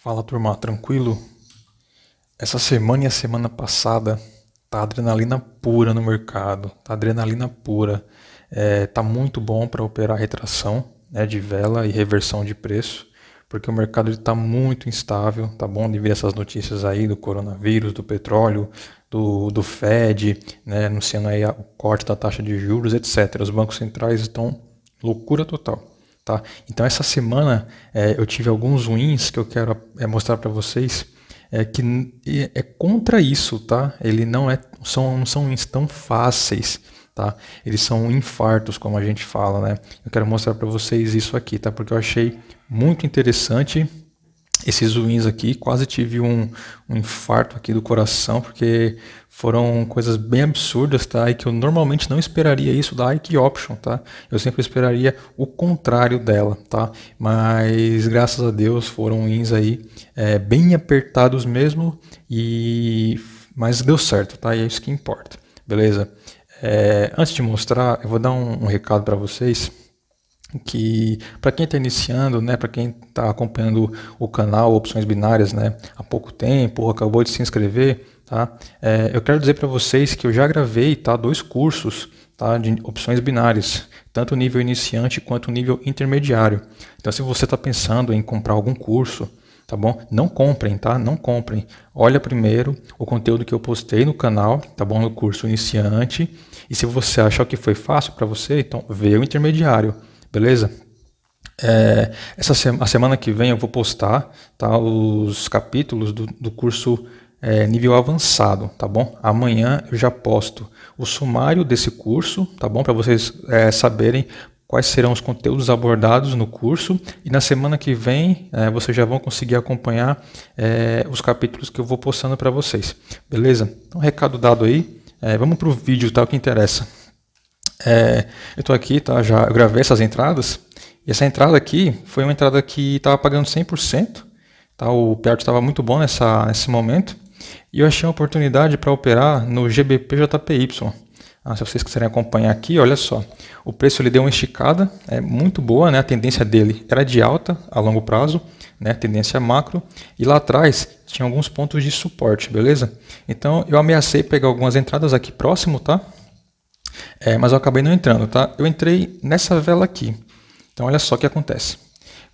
Fala turma, tranquilo? Essa semana e a semana passada tá adrenalina pura no mercado, tá adrenalina pura. É, tá muito bom para operar retração né, de vela e reversão de preço, porque o mercado está muito instável, tá bom de ver essas notícias aí do coronavírus, do petróleo, do, do Fed, né, anunciando aí o corte da taxa de juros, etc. Os bancos centrais estão loucura total. Tá? Então essa semana é, eu tive alguns ruins que eu quero é, mostrar para vocês é, que é contra isso, tá? Ele não é são não são ruins tão fáceis, tá? Eles são infartos como a gente fala, né? Eu quero mostrar para vocês isso aqui, tá? Porque eu achei muito interessante esses ruins aqui. Quase tive um, um, infarto aqui do coração, porque foram coisas bem absurdas, tá? E que eu normalmente não esperaria isso da Ike Option, tá? Eu sempre esperaria o contrário dela, tá? Mas graças a Deus foram wins aí, é, bem apertados mesmo, e mas deu certo, tá? E é isso que importa, beleza? É, antes de mostrar, eu vou dar um, um recado para vocês que para quem está iniciando, né, para quem está acompanhando o canal Opções Binárias, né, há pouco tempo, ou acabou de se inscrever, tá? É, eu quero dizer para vocês que eu já gravei, tá, dois cursos, tá, de opções binárias, tanto nível iniciante quanto nível intermediário. Então, se você está pensando em comprar algum curso, tá bom? Não comprem, tá? Não comprem. Olha primeiro o conteúdo que eu postei no canal, tá bom? No curso iniciante. E se você achar que foi fácil para você, então vê o intermediário beleza? É, essa se a semana que vem eu vou postar tá, os capítulos do, do curso é, nível avançado, tá bom? Amanhã eu já posto o sumário desse curso, tá bom? Para vocês é, saberem quais serão os conteúdos abordados no curso e na semana que vem é, vocês já vão conseguir acompanhar é, os capítulos que eu vou postando para vocês, beleza? Então recado dado aí, é, vamos para o vídeo, tá? O que interessa. É, eu estou aqui, tá? Já eu gravei essas entradas. E essa entrada aqui foi uma entrada que estava pagando 100%. Tá? O perto estava muito bom nessa, nesse momento. E eu achei uma oportunidade para operar no GBPJPY. Ah, se vocês quiserem acompanhar aqui, olha só. O preço ele deu uma esticada, é muito boa, né? A tendência dele era de alta a longo prazo, né? Tendência macro. E lá atrás tinha alguns pontos de suporte, beleza? Então eu ameacei pegar algumas entradas aqui próximo, tá? É, mas eu acabei não entrando, tá? Eu entrei nessa vela aqui. Então olha só o que acontece.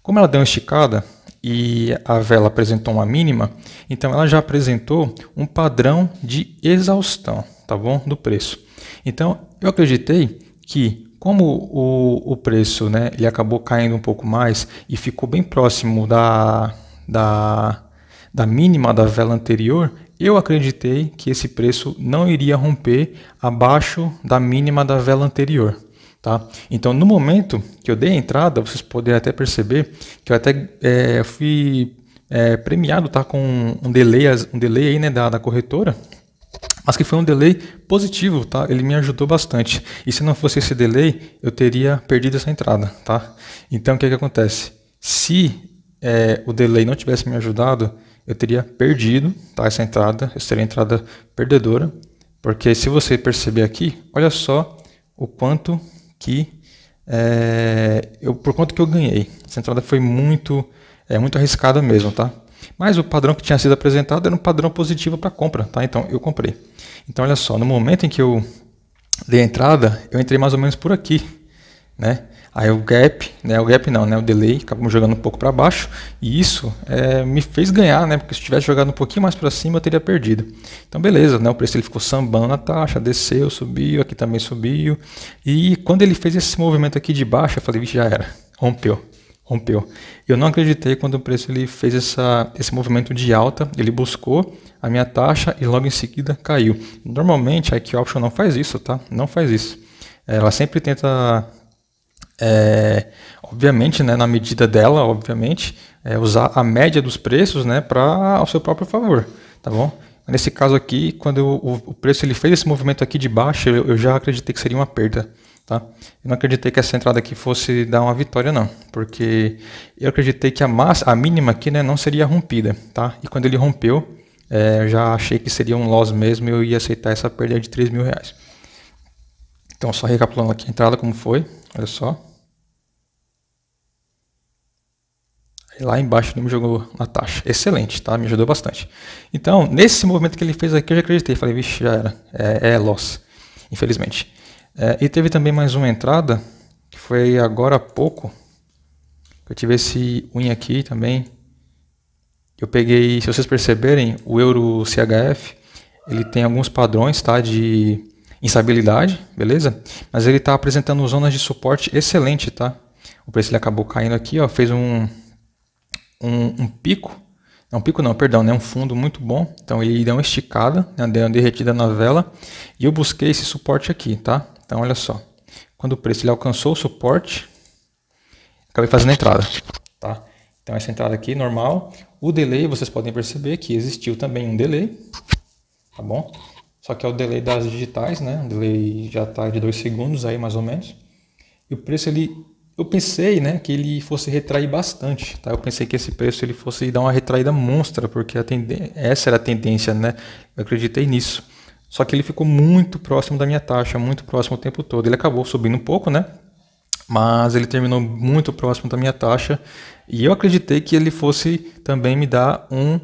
Como ela deu uma esticada e a vela apresentou uma mínima, então ela já apresentou um padrão de exaustão, tá bom? Do preço. Então eu acreditei que como o, o preço, né, ele acabou caindo um pouco mais e ficou bem próximo da, da, da mínima da vela anterior, eu acreditei que esse preço não iria romper abaixo da mínima da vela anterior. Tá? Então, no momento que eu dei a entrada, vocês podem até perceber que eu até é, fui é, premiado tá? com um delay, um delay aí, né, da, da corretora, mas que foi um delay positivo, tá? Ele me ajudou bastante. E se não fosse esse delay, eu teria perdido essa entrada, tá? Então, o que, que acontece? Se é, o delay não tivesse me ajudado, eu teria perdido tá, essa entrada, essa seria entrada perdedora, porque se você perceber aqui, olha só o quanto que é, eu, por quanto que eu ganhei. Essa entrada foi muito, é muito arriscada mesmo, tá? Mas o padrão que tinha sido apresentado era um padrão positivo para compra, tá? Então eu comprei. Então olha só, no momento em que eu dei a entrada, eu entrei mais ou menos por aqui, né? Aí o gap, né? O gap não, né? O delay acabamos jogando um pouco para baixo e isso é, me fez ganhar, né? Porque se tivesse jogado um pouquinho mais para cima eu teria perdido. Então beleza, né? O preço ele ficou sambando na taxa, desceu, subiu, aqui também subiu e quando ele fez esse movimento aqui de baixo eu falei, vixe, já era, rompeu, rompeu. Eu não acreditei quando o preço ele fez essa, esse movimento de alta, ele buscou a minha taxa e logo em seguida caiu. Normalmente a Key Option não faz isso, tá? Não faz isso. Ela sempre tenta é, obviamente, né, na medida dela, obviamente, é usar a média dos preços né, para ao seu próprio favor, tá bom? Nesse caso aqui, quando eu, o, o, preço ele fez esse movimento aqui de baixo, eu, eu, já acreditei que seria uma perda, tá? Eu não acreditei que essa entrada aqui fosse dar uma vitória não, porque eu acreditei que a massa, a mínima aqui, né, não seria rompida, tá? E quando ele rompeu, é, eu já achei que seria um loss mesmo e eu ia aceitar essa perda de 3 mil reais. Então, só recapitulando aqui a entrada, como foi, olha só. E lá embaixo ele me jogou na taxa. Excelente, tá? Me ajudou bastante. Então, nesse movimento que ele fez aqui, eu já acreditei. Falei, vixe, já era. É, é loss, infelizmente. É, e teve também mais uma entrada, que foi agora há pouco. Eu tive esse win aqui também. Eu peguei, se vocês perceberem, o euro CHF, ele tem alguns padrões, tá? De instabilidade, beleza? Mas ele está apresentando zonas de suporte excelente, tá? O preço ele acabou caindo aqui, ó, fez um, um, um pico, não, um pico não, perdão, né? um fundo muito bom. Então ele deu uma esticada, né? deu uma derretida na vela e eu busquei esse suporte aqui, tá? Então olha só, quando o preço ele alcançou o suporte, acabei fazendo a entrada, tá? Então essa entrada aqui normal. O delay, vocês podem perceber que existiu também um delay, tá bom? Só que é o delay das digitais, né? O delay já está de 2 segundos aí mais ou menos. E o preço ele eu pensei, né, que ele fosse retrair bastante, tá? Eu pensei que esse preço ele fosse dar uma retraída monstra, porque essa era a tendência, né? Eu acreditei nisso. Só que ele ficou muito próximo da minha taxa, muito próximo o tempo todo. Ele acabou subindo um pouco, né? Mas ele terminou muito próximo da minha taxa e eu acreditei que ele fosse também me dar um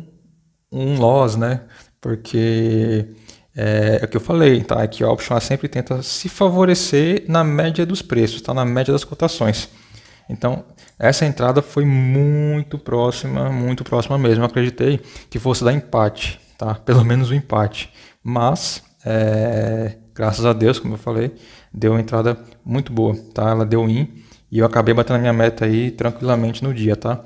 um loss, né? Porque é, é, o que eu falei, tá? É que a option sempre tenta se favorecer na média dos preços, tá? Na média das cotações. Então, essa entrada foi muito próxima, muito próxima mesmo. Eu acreditei que fosse dar empate, tá? Pelo menos um empate. Mas, é, graças a Deus, como eu falei, deu uma entrada muito boa, tá? Ela deu in e eu acabei batendo a minha meta aí tranquilamente no dia, tá?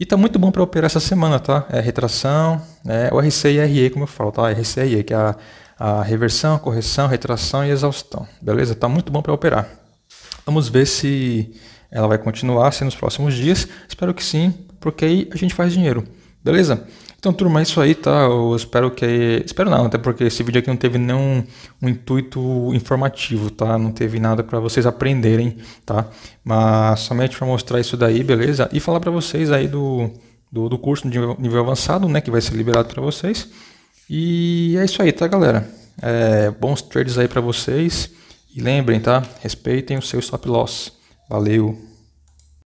E tá muito bom para operar essa semana, tá? É retração, é, o RC e RE, como eu falo, tá? RC e RE, que é a, a reversão, correção, retração e exaustão. Beleza? Tá muito bom para operar. Vamos ver se ela vai continuar, se nos próximos dias. Espero que sim, porque aí a gente faz dinheiro. Beleza? Então, turma, é isso aí, tá? Eu espero que. Espero não, até porque esse vídeo aqui não teve nenhum um intuito informativo, tá? Não teve nada para vocês aprenderem, tá? Mas somente para mostrar isso daí, beleza? E falar para vocês aí do, do, do curso de nível, avançado, né? Que vai ser liberado para vocês. E é isso aí, tá, galera? É, bons trades aí para vocês. E lembrem, tá? Respeitem o seu stop loss. Valeu!